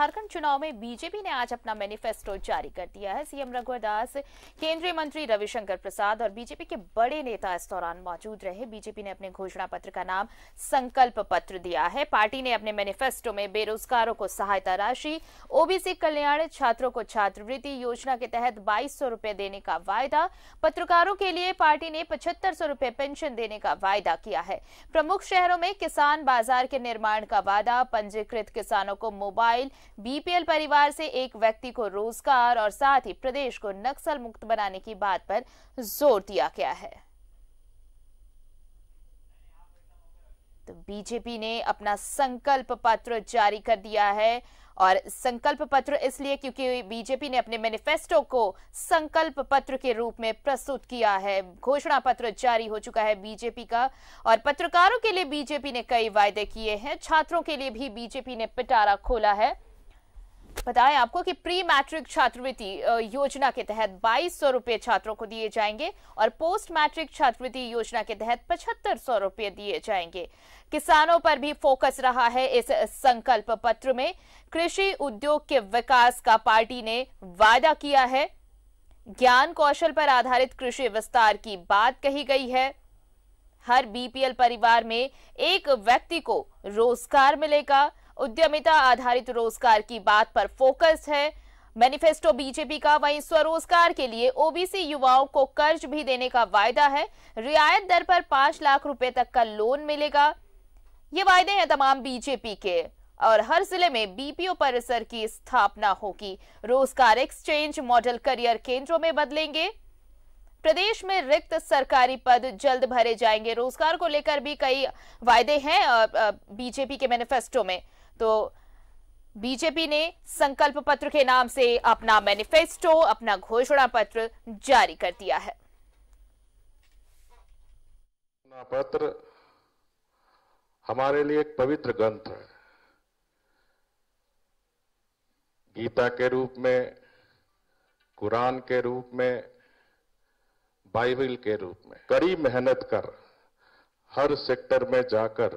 झारखंड चुनाव में बीजेपी ने आज अपना मैनिफेस्टो जारी कर दिया है सीएम रघुवर दास केंद्रीय मंत्री रविशंकर प्रसाद और बीजेपी के बड़े नेता इस दौरान मौजूद रहे बीजेपी ने अपने घोषणा पत्र का नाम संकल्प पत्र दिया है पार्टी ने अपने मैनिफेस्टो में बेरोजगारों को सहायता राशि ओबीसी कल्याण छात्रों को छात्रवृत्ति योजना के तहत बाईस सौ देने का वायदा पत्रकारों के लिए पार्टी ने पचहत्तर सौ पेंशन देने का वायदा किया है प्रमुख शहरों में किसान बाजार के निर्माण का वायदा पंजीकृत किसानों को मोबाइल बीपीएल परिवार से एक व्यक्ति को रोजगार और साथ ही प्रदेश को नक्सल मुक्त बनाने की बात पर जोर दिया गया है तो बीजेपी ने अपना संकल्प पत्र जारी कर दिया है और संकल्प पत्र इसलिए क्योंकि बीजेपी ने अपने मैनिफेस्टो को संकल्प पत्र के रूप में प्रस्तुत किया है घोषणा पत्र जारी हो चुका है बीजेपी का और पत्रकारों के लिए बीजेपी ने कई वायदे किए हैं छात्रों के लिए भी बीजेपी ने पिटारा खोला है बताएं आपको कि प्री मैट्रिक छात्रवृत्ति योजना के तहत बाईस सौ रुपये छात्रों को दिए जाएंगे और पोस्ट मैट्रिक छात्रवृत्ति योजना के तहत पचहत्तर सौ रुपये दिए जाएंगे किसानों पर भी फोकस रहा है इस संकल्प पत्र में कृषि उद्योग के विकास का पार्टी ने वायदा किया है ज्ञान कौशल पर आधारित कृषि विस्तार की बात कही गई है हर बीपीएल परिवार में एक व्यक्ति को रोजगार मिलेगा उद्यमिता आधारित रोजगार की बात पर फोकस है मैनिफेस्टो बीजेपी का वहीं स्वरोजगार के लिए ओबीसी युवाओं को कर्ज भी देने का वायदा है रियायत दर पर पांच लाख रुपए तक का लोन मिलेगा ये वायदे हैं तमाम बीजेपी के और हर जिले में बीपीओ परिसर की स्थापना होगी रोजगार एक्सचेंज मॉडल करियर केंद्रों में बदलेंगे प्रदेश में रिक्त सरकारी पद जल्द भरे जाएंगे रोजगार को लेकर भी कई वायदे हैं बीजेपी के मैनिफेस्टो में तो बीजेपी ने संकल्प पत्र के नाम से अपना मैनिफेस्टो अपना घोषणा पत्र जारी कर दिया है पत्र हमारे लिए एक पवित्र ग्रंथ है गीता के रूप में कुरान के रूप में बाइबल के रूप में कड़ी मेहनत कर हर सेक्टर में जाकर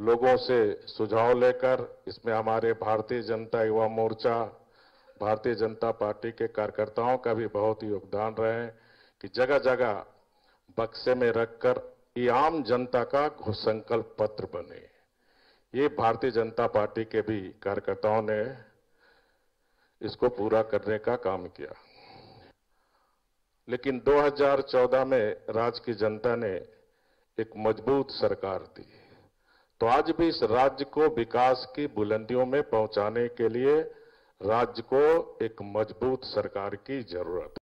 लोगों से सुझाव लेकर इसमें हमारे भारतीय जनता युवा मोर्चा भारतीय जनता पार्टी के कार्यकर्ताओं का भी बहुत योगदान रहे कि जगह जगह बक्से में रखकर ये आम जनता का संकल्प पत्र बने ये भारतीय जनता पार्टी के भी कार्यकर्ताओं ने इसको पूरा करने का काम किया लेकिन 2014 में राज्य की जनता ने एक मजबूत सरकार दी तो आज भी इस राज्य को विकास की बुलंदियों में पहुंचाने के लिए राज्य को एक मजबूत सरकार की जरूरत है